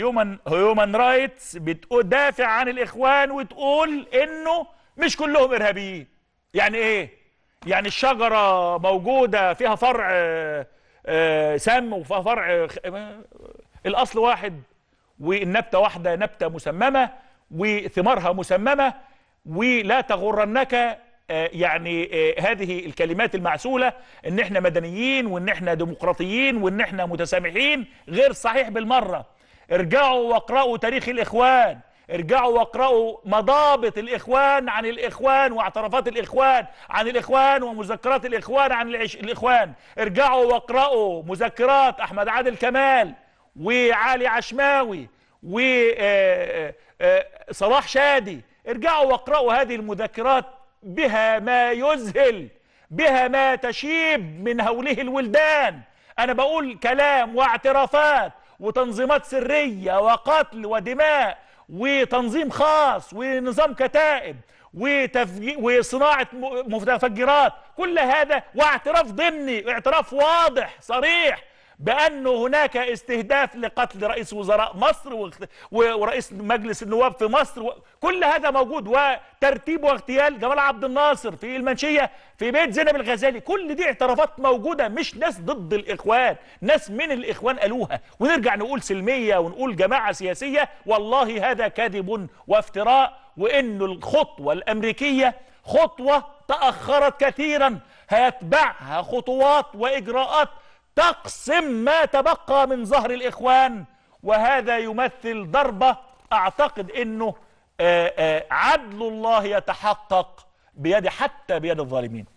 هيومن هيومن رايتس بتدافع عن الاخوان وتقول انه مش كلهم ارهابيين يعني ايه يعني الشجره موجوده فيها فرع آه، آه، سم وفيها فرع الاصل واحد والنبته واحده نبته مسممه وثمارها مسممه ولا تغرنك آه، يعني هذه الكلمات المعسولة ان احنا مدنيين وان احنا ديمقراطيين وان احنا متسامحين غير صحيح بالمرة ارجعوا واقرأوا تاريخ الإخوان ارجعوا واقرأوا مضابط الإخوان عن الإخوان واعترافات الإخوان عن الإخوان ومذكرات الإخوان عن الإخوان ارجعوا واقرأوا مذكرات أحمد عادل كمال وعلي عشماوي وصلاح آه، آه، آه، شادي ارجعوا واقرأوا هذه المذكرات بها ما يذهل بها ما تشيب من هوله الولدان أنا بقول كلام واعترافات وتنظيمات سرية وقتل ودماء وتنظيم خاص ونظام كتائب وصناعة متفجرات كل هذا واعتراف ضمني اعتراف واضح صريح بأنه هناك استهداف لقتل رئيس وزراء مصر ورئيس مجلس النواب في مصر كل هذا موجود وترتيب واغتيال جمال عبد الناصر في المنشية في بيت زينب الغزالي كل دي اعترافات موجودة مش ناس ضد الإخوان ناس من الإخوان قالوها ونرجع نقول سلمية ونقول جماعة سياسية والله هذا كذب وافتراء وإن الخطوة الأمريكية خطوة تأخرت كثيرا هيتبعها خطوات وإجراءات تقسم ما تبقى من ظهر الإخوان وهذا يمثل ضربة أعتقد أنه آه، آه، عدل الله يتحقق بيد حتى بيد الظالمين